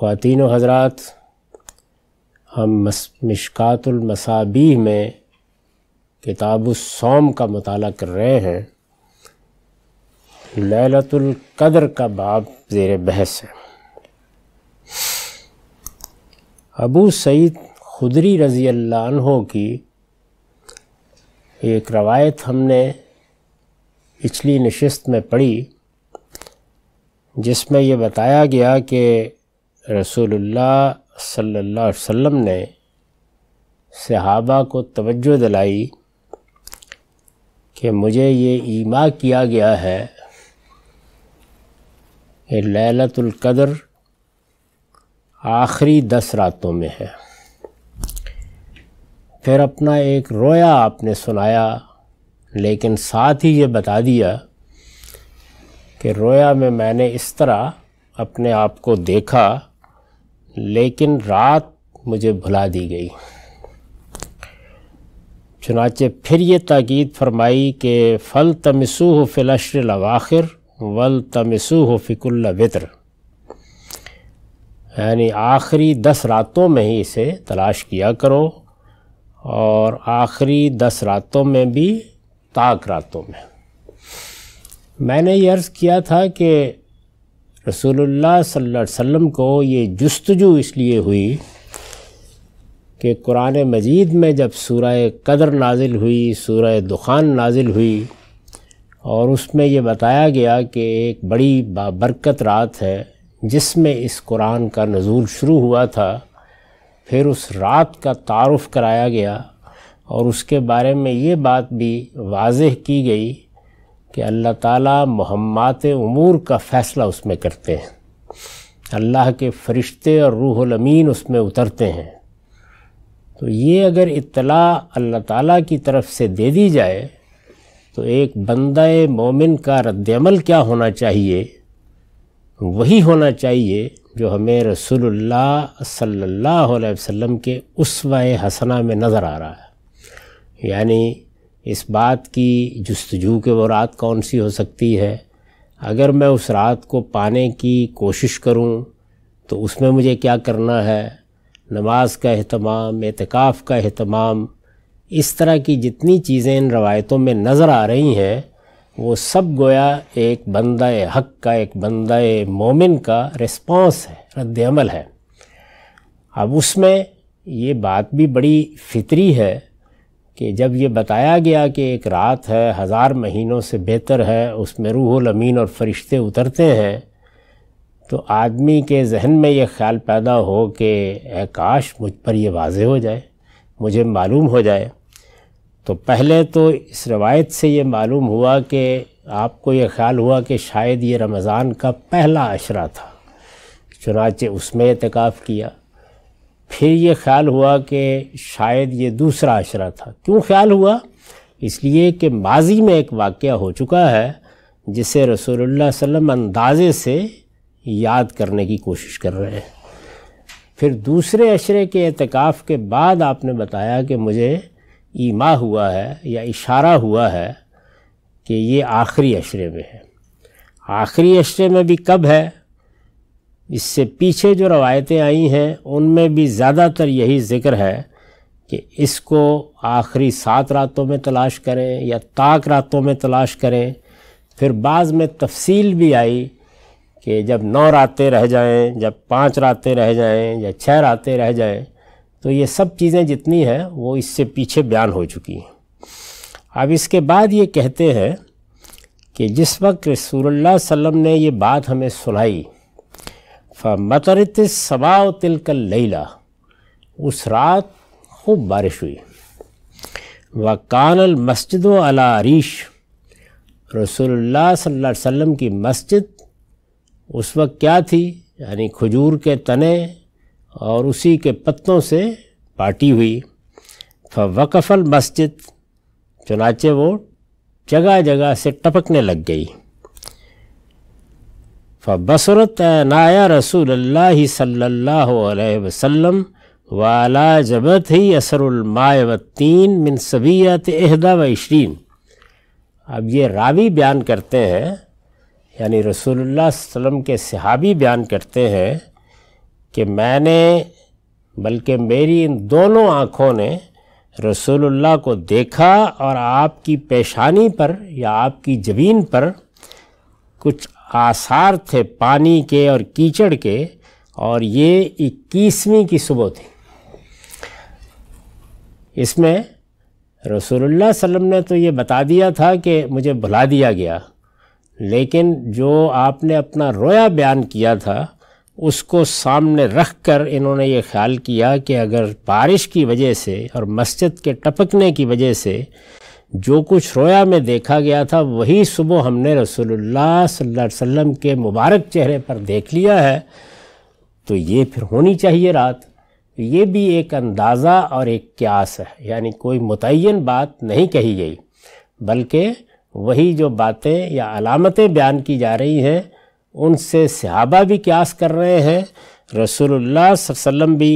ख़वातिन हजरात हम मिशकातुलमसाबी में किताब का मताल कर रहे हैं ललतुल्कदर का बाब ज़ेर बहस है अबू सईद खुदरी रज़ी अल्लाह की एक रवायत हमने पिछली नशस्त में पढ़ी जिसमें यह बताया गया कि रसूलुल्लाह सल्लल्लाहु अलैहि वसल्लम ने सहाबा को तवज्जो दिलाई कि मुझे ये ईमा किया गया है कि लैलतुल कदर आखिरी दस रातों में है फिर अपना एक रोया आपने सुनाया लेकिन साथ ही ये बता दिया कि रोया में मैंने इस तरह अपने आप को देखा लेकिन रात मुझे भुला दी गई चुनाचे फिर ये ताकीद फरमाई कि फ़ल तमसूह फ़िलशर लवाखिर वल तमसूह फ़िकुल्ल वितर यानी आखिरी दस रातों में ही इसे तलाश किया करो और आखिरी दस रातों में भी ताक रातों में मैंने ये अर्ज़ किया था कि रसूलुल्लाह सल्लल्लाहु को ये जस्तजू इसलिए हुई कि कुरान मजीद में जब सूरह कदर नाजिल हुई सूरह दुखान नाजिल हुई और उसमें यह बताया गया कि एक बड़ी बाबरकत रात है जिसमें इस कुरान का नज़ूल शुरू हुआ था फिर उस रात का तारफ़ कराया गया और उसके बारे में ये बात भी वाज़ की गई कि अल्लाह ताला महम्मात अमूर का फ़ैसला उसमें करते हैं अल्लाह के फ़रिश्ते और रूहलमीन उसमें उतरते हैं तो ये अगर इतला अल्लाह ताला की तरफ से दे दी जाए तो एक बंद मोमिन का रद्दमल क्या होना चाहिए वही होना चाहिए जो हमें रसोल्ला सल्लल्लाहु अलैहि वसल्लम के उसवा हसना में नज़र आ रहा है यानी इस बात की जस्तजू के वो रात कौन सी हो सकती है अगर मैं उस रात को पाने की कोशिश करूं तो उसमें मुझे क्या करना है नमाज का अहतमाम एतकाफ़ का अहतमाम इस तरह की जितनी चीज़ें इन रवायतों में नज़र आ रही हैं वो सब गोया एक बंदा हक का एक बंदा मोमिन का रिस्पांस है रद्दमल है अब उसमें ये बात भी बड़ी फितरी है कि जब ये बताया गया कि एक रात है हज़ार महीनों से बेहतर है उसमें रूहुल अमीन और फरिश्ते उतरते हैं तो आदमी के जहन में ये ख्याल पैदा हो कि काश मुझ पर ये वाजे हो जाए मुझे मालूम हो जाए तो पहले तो इस रवायत से ये मालूम हुआ कि आपको ये ख्याल हुआ कि शायद ये रमज़ान का पहला अशरा था चुनाचे उसमें एतकाफ़ किया फिर ये ख्याल हुआ कि शायद ये दूसरा अशरा था क्यों ख्याल हुआ इसलिए कि माजी में एक वाक़ हो चुका है जिसे रसोल्ला वसम अंदाज़े से याद करने की कोशिश कर रहे हैं फिर दूसरे अशरे के एतकाफ़ के बाद आपने बताया कि मुझे ईमा हुआ है या इशारा हुआ है कि ये आखिरी अशरे में है आखिरी अशरे में भी कब है इससे पीछे जो रवायतें आई हैं उनमें भी ज़्यादातर यही ज़िक्र है कि इसको आखिरी सात रातों में तलाश करें या ताक रातों में तलाश करें फिर बाद में तफसील भी आई कि जब नौ रातें रह जाएं, जब पाँच रातें रह जाएं या छः रातें रह जाएं, तो ये सब चीज़ें जितनी हैं वो इससे पीछे बयान हो चुकी हैं अब इसके बाद ये कहते हैं कि जिस वक्त रसूल सल्लम ने ये बात हमें सुनाई फमतरित सबाव तिलकल लैला उस रात खूब बारिश हुई वकानल मस्जिद अला अरीश रसोल्ला वसम की मस्जिद उस वक्त क्या थी यानी खजूर के तने और उसी के पत्तों से पाटी हुई फवकफ़ल मस्जिद चुनाचे वो जगह जगह से टपकने लग गई फ़बसरत नाया रसूल सल्ला वसम वाला जबत ही असरमावतीन मिन सबियत अहदा व इशरीन अब ये रावी बयान करते हैं यानी रसूलुल्लाह वसम के सहाबी बयान करते हैं कि मैंने बल्कि मेरी इन दोनों आँखों ने रसूलुल्लाह को देखा और आपकी पेशानी पर या आपकी जबीन पर कुछ आसार थे पानी के और कीचड़ के और ये इक्कीसवीं की सुबह थी इसमें रसूलुल्लाह सल्लम ने तो ये बता दिया था कि मुझे भुला दिया गया लेकिन जो आपने अपना रोया बयान किया था उसको सामने रख कर इन्होंने ये ख्याल किया कि अगर बारिश की वजह से और मस्जिद के टपकने की वजह से जो कुछ रोया में देखा गया था वही सुबह हमने रसूलुल्लाह सल्लल्लाहु अलैहि वसल्लम के मुबारक चेहरे पर देख लिया है तो ये फिर होनी चाहिए रात ये भी एक अंदाज़ा और एक क्यास है यानी कोई मुतन बात नहीं कही गई बल्कि वही जो बातें या अलामतें बयान की जा रही हैं उनसे सहाबा भी क्यास कर रहे हैं रसूलुल्लाह वसल्लम भी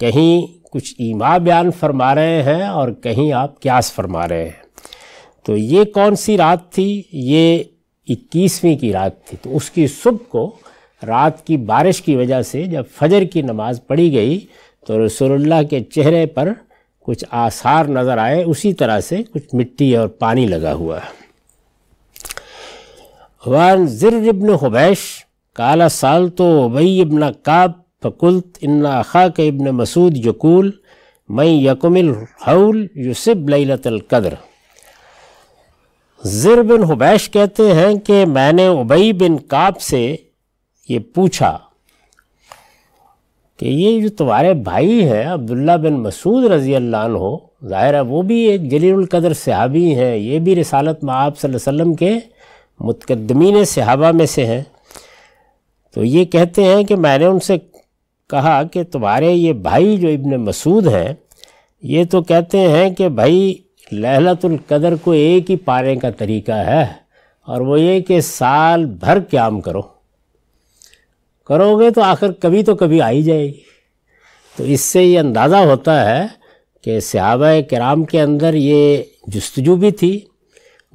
कहीं कुछ ईमा बयान फरमा रहे हैं और कहीं आप क्यास फरमा रहे हैं तो ये कौन सी रात थी ये इक्कीसवीं की रात थी तो उसकी सुबह को रात की बारिश की वजह से जब फजर की नमाज़ पढ़ी गई तो रसोल्ला के चेहरे पर कुछ आसार नज़र आए उसी तरह से कुछ मिट्टी और पानी लगा हुआ वन ज़र इबन हुबैश काला साल तो वही इबन काब फ़कुलत इन्ना खा के इबन मसूद यकूल मई यकुमिल हौल यूसब कदर ज़र बिन हुबैश कहते हैं कि मैंने उबई बिन काब से ये पूछा कि ये जो तुम्हारे भाई हैं अब्दुल्ला बिन मसूद रज़ी अल्लाह हो ज़ाहिर है वो भी एक जलीलकदर सहाबी हैं ये भी रसालत माब वसल्लम के मुतकदमीन सहाबा में से हैं तो ये कहते हैं कि मैंने उनसे कहा कि तुम्हारे ये भाई जो इब्न मसूद हैं ये तो कहते हैं कि भाई लहलतुल कदर को एक ही पाने का तरीका है और वो ये कि साल भर क्याम करो करोगे तो आखिर कभी तो कभी आ ही जाएगी तो इससे ये अंदाज़ा होता है कि सहाब कराम के अंदर ये जस्तजू भी थी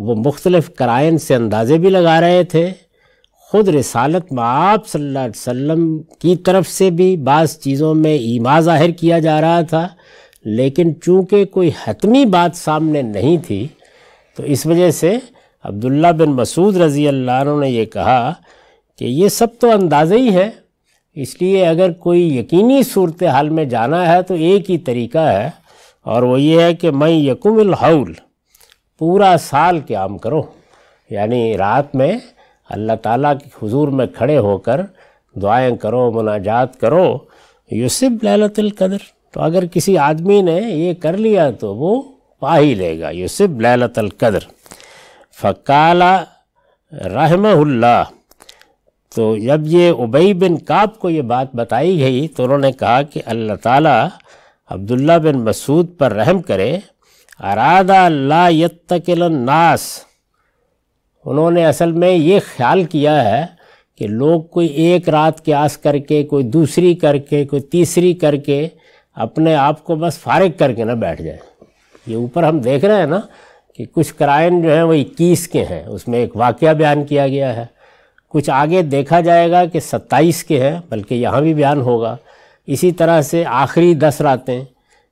वो मुख्तलफ़ कराइन से अंदाज़े भी लगा रहे थे ख़ुद रसालत माप सल्ला वसम की तरफ से भी बाज़ चीज़ों में ईमा ज़ाहिर किया जा रहा था लेकिन चूंकि कोई हतमी बात सामने नहीं थी तो इस वजह से अब्दुल्ला बिन मसूद रज़ी अल्लाह ने यह कहा कि ये सब तो अंदाज़े ही है इसलिए अगर कोई यकीनी सूरत हाल में जाना है तो एक ही तरीका है और वो ये है कि मैं यकुमिल हौल पूरा साल क्याम करो यानी रात में अल्लाह ताला के हुजूर में खड़े होकर दुआएं करो मुनाजात करो यूसुफ लैलतुल कदर तो अगर किसी आदमी ने ये कर लिया तो वो पा ही लेगा यूसुफ लैलतल कदर फ़काला रहमहुल्ला तो जब ये उबई बिन काब को ये बात बताई गई तो उन्होंने कहा कि अल्लाह ताला अब्दुल्ला बिन मसूद पर रहम करे अरादा ला यत्तकिल नास उन्होंने असल में ये ख्याल किया है कि लोग कोई एक रात के आस करके कोई दूसरी करके कोई तीसरी करके अपने आप को बस फारिग करके ना बैठ जाए ये ऊपर हम देख रहे हैं ना कि कुछ क्राइम जो हैं वो इक्कीस के हैं उसमें एक वाक्य बयान किया गया है कुछ आगे देखा जाएगा कि सत्ताईस के हैं बल्कि यहाँ भी बयान होगा इसी तरह से आखिरी दस रातें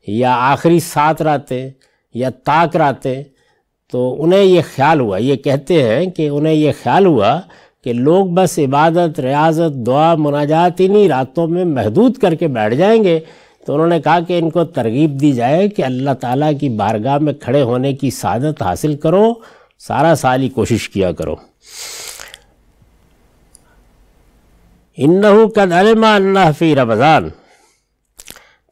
या आखिरी सात रातें या ताक रातें तो उन्हें ये ख्याल हुआ ये कहते हैं कि उन्हें ये ख्याल हुआ कि लोग बस इबादत रियाजत दुआ मुनाजात इन्हीं रातों में महदूद करके बैठ जाएंगे तो उन्होंने कहा कि इनको तरगीब दी जाए कि अल्लाह ताला की बारगाह में खड़े होने की सादत हासिल करो सारा साल ही कोशिश किया करो इन्नहू कद अलमा फ़ी रमज़ान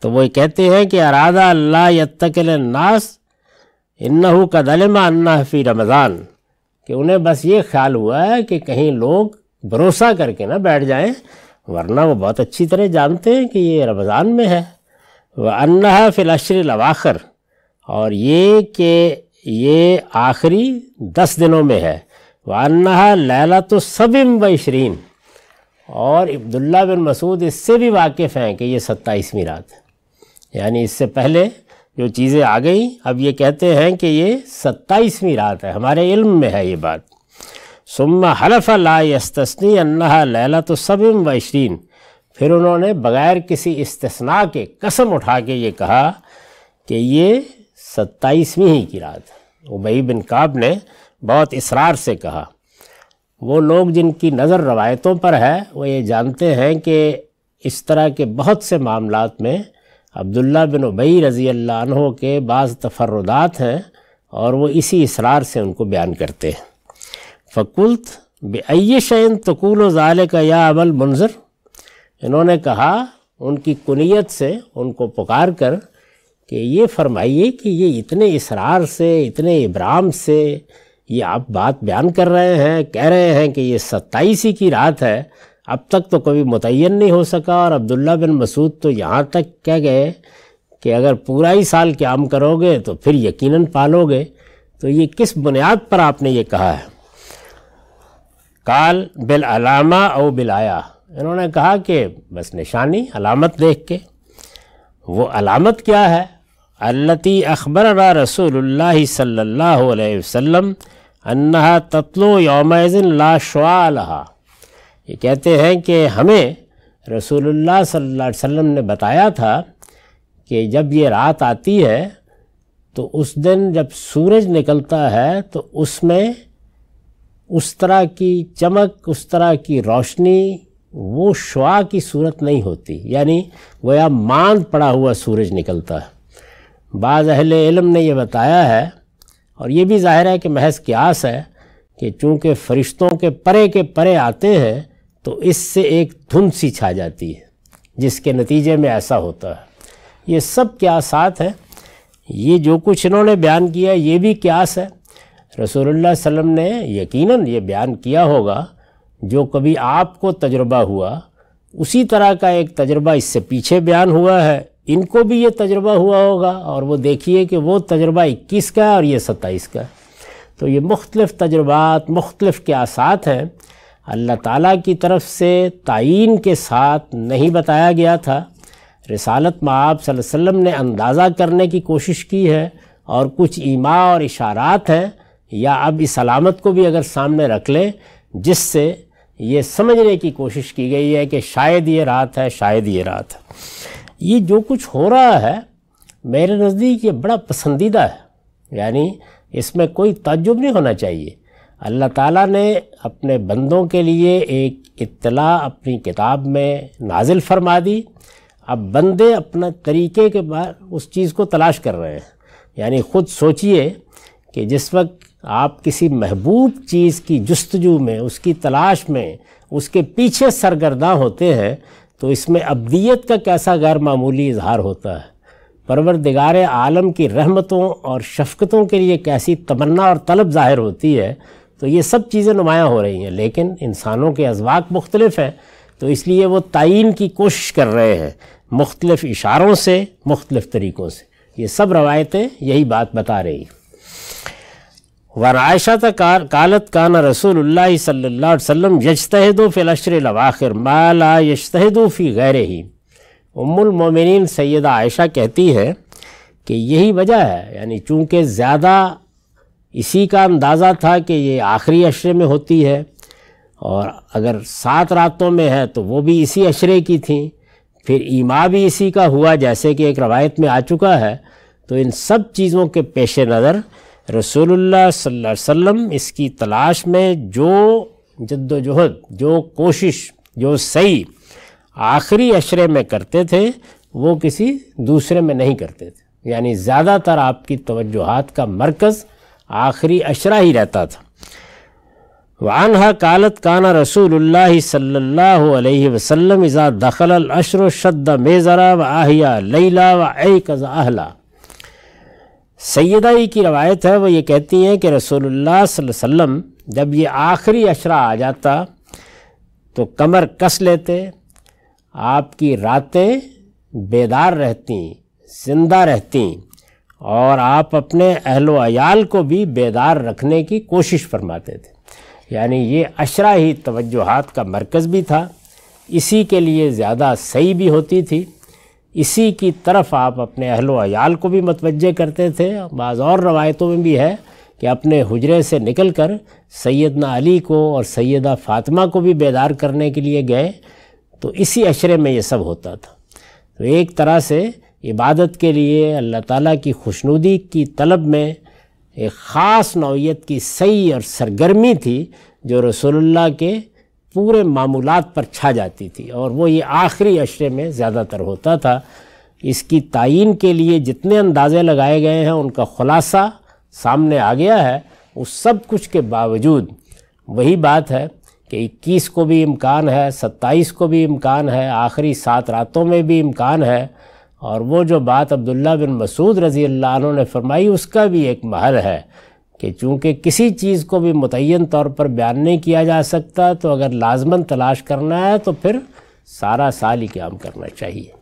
तो वो कहते हैं कि अरादा अल्लाह यत्तकल नास इन्नहू कद अलमा फ़ी रमज़ान कि उन्हें बस ये ख्याल हुआ है कि कहीं लोग भरोसा करके ना बैठ जाएं वरना वो बहुत अच्छी तरह जानते हैं कि ये रमज़ान में है व अन्ना फिलशर लवाखर और ये कि ये आखिरी दस दिनों में है व अन्ना लैला तो सबिम बशरीन और अब्दुल्ला बिन मसूद इससे भी वाकिफ़ हैं कि ये सत्ताईसवीं रात यानी इससे पहले जो चीज़ें आ गई अब ये कहते हैं कि ये सत्ताईसवीं रात है हमारे इल्म में है ये बात सुम्मा हलफ ला यस्तनी अन्ना लैला तो सबिम बशरीन फिर उन्होंने बग़ैर किसी इस्तना के कसम उठा के ये कहा कि ये सत्ताईसवीं ही की रात उबई बिन काब ने बहुत इसरार से कहा वो लोग जिनकी नज़र रवायतों पर है वो ये जानते हैं कि इस तरह के बहुत से मामलों में अब्दुल्ला बिन उबई रज़ी अल्लाह के बाज़ तफरदात हैं और वो इसी इसरार से उनको बयान करते हैं फ़कुलत बेअ शैन तकूल ज़ाल का या अबल मुंजर इन्होंने कहा उनकी कुनीत से उनको पुकार कर कि ये फरमाइए कि ये इतने इसरार से इतने इब्राम से ये आप बात बयान कर रहे हैं कह रहे हैं कि ये सत्ताईसी की रात है अब तक तो कभी मुतन नहीं हो सका और अब्दुल्ला बिन मसूद तो यहाँ तक कह गए कि अगर पूरा ही साल क्याम करोगे तो फिर यकीनन पालोगे तो ये किस बुनियाद पर आपने ये कहा है काल बिल अलामा और बिलाया इन्होंने कहा कि बस निशानी अलामत देख के वो अलामत क्या है अल्लती अखबर रसूल सल्ला वसम अन्ना तत्लो योम ला शुआ ये कहते हैं कि हमें रसूलुल्लाह सल्लल्लाहु अलैहि वसल्लम ने बताया था कि जब ये रात आती है तो उस दिन जब सूरज निकलता है तो उसमें उस तरह की चमक उस तरह की रोशनी वो शुआ की सूरत नहीं होती यानी गोया मांद पड़ा हुआ सूरज निकलता है बाज़ अहल इलम ने यह बताया है और ये भी ज़ाहिर है कि महज क्यास है कि चूँकि फरिश्तों के परे के परे आते हैं तो इससे एक धुंध सी छा जाती है जिसके नतीजे में ऐसा होता है ये सब क्या साथ हैं ये जो कुछ इन्होंने बयान किया ये भी क्यास है रसूलुल्लाह वसल्लम ने यकीनन ये बयान किया होगा जो कभी आपको तजुर्बा हुआ उसी तरह का एक तजुर्बा इससे पीछे बयान हुआ है इनको भी ये तजुर्बा हुआ होगा और वो देखिए कि वो तजुर्बा इक्कीस का है और ये सत्ताईस का है तो ये मुख्तलिफ़ तजुर्बात मुख्तलिफ़ के आसात हैं अल्लाह ताला की तरफ से तयन के साथ नहीं बताया गया था रिसालत में आप वसम ने अंदाज़ा करने की कोशिश की है और कुछ ईमा और इशारात हैं या अब इस अलामत को भी अगर सामने रख लें जिससे ये समझने की कोशिश की गई है कि शायद ये रात है शायद ये रात है ये जो कुछ हो रहा है मेरे नज़दीक ये बड़ा पसंदीदा है यानी इसमें कोई तजुब नहीं होना चाहिए अल्लाह ताला ने अपने बंदों के लिए एक इतला अपनी किताब में नाजिल फरमा दी अब बंदे अपना तरीके के बाद उस चीज़ को तलाश कर रहे हैं यानी ख़ुद सोचिए कि जिस वक्त आप किसी महबूब चीज़ की जस्तजू में उसकी तलाश में उसके पीछे सरगर्दा होते हैं तो इसमें अब्दियत का कैसा गैर मामूली इजहार होता है परवरदिगार आलम की रहमतों और शफकतों के लिए कैसी तमन्ना और तलब ज़ाहिर होती है तो ये सब चीज़ें नुमायाँ हो रही हैं लेकिन इंसानों के अजवाक मुख्तलफ़ हैं तो इसलिए वो तयन की कोशिश कर रहे हैं मुख्तलफ़ इशारों से मुख्तलफ़ तरीक़ों से ये सब रवायतें यही बात बता रही हैं वरायशत कालत कान रसूल सल्लाम यजतहदो फ़िलशर वाखिर माला यजतहदो फ़ी गैर ही उमुलमिन सैद आयशा कहती है कि यही वजह है यानी चूँकि ज़्यादा इसी का अंदाज़ा था कि ये आखिरी अशरे में होती है और अगर सात रातों में है तो वो भी इसी अशरे की थी फिर ईमा भी इसी का हुआ जैसे कि एक रवायत में आ चुका है तो इन सब चीज़ों के पेश नज़र रसूलुल्लाह सल्लल्लाहु अलैहि वसल्लम इसकी तलाश में जो जद्दोजहद जो कोशिश जो सही आखिरी अशरे में करते थे वो किसी दूसरे में नहीं करते थे यानी ज़्यादातर आपकी तवज्जोहात का मरकज़ आखिरी अशरा ही रहता था वानहा कालत काना रसूल सल्ला वसलम इज़ा दखल अशर शद मेज़रा व आहिया लैला व ए अहला सैदाई की रवायत है वो ये कहती हैं कि रसोल्ला वसम जब ये आखिरी अशरा आ जाता तो कमर कस लेते आपकी रातें बेदार रहती जिंदा रहती और आप अपने अहलोयाल को भी बेदार रखने की कोशिश फरमाते थे यानी ये अशरा ही तवज्जोहात का मरकज़ भी था इसी के लिए ज़्यादा सही भी होती थी इसी की तरफ आप अपने अहल अयाल को भी मतवजह करते थे बाज़ और रवायतों में भी है कि अपने हजरे से निकल कर सैदना अली को और सैदा फ़ातिमा को भी बेदार करने के लिए गए तो इसी अशरे में ये सब होता था तो एक तरह से इबादत के लिए अल्लाह ताला की खुशनुदी की तलब में एक ख़ास नौीय की सही और सरगर्मी थी जो रसोल्ला के पूरे मामूलत पर छा जाती थी और वो ये आखिरी अशरे में ज़्यादातर होता था इसकी तयन के लिए जितने अंदाज़े लगाए गए हैं उनका ख़ुलासा सामने आ गया है उस सब कुछ के बावजूद वही बात है कि इक्कीस को भी इम्कान है सत्ताईस को भी इम्कान है आखिरी सात रातों में भी इम्कान है और वो जो बात अब्दुल्ला बिन मसूद रज़ी अल्लाह ने फरमाई उसका भी एक महल है कि चूँकि किसी चीज़ को भी मुतन तौर पर बयान नहीं किया जा सकता तो अगर लाजमन तलाश करना है तो फिर सारा साल ही काम करना चाहिए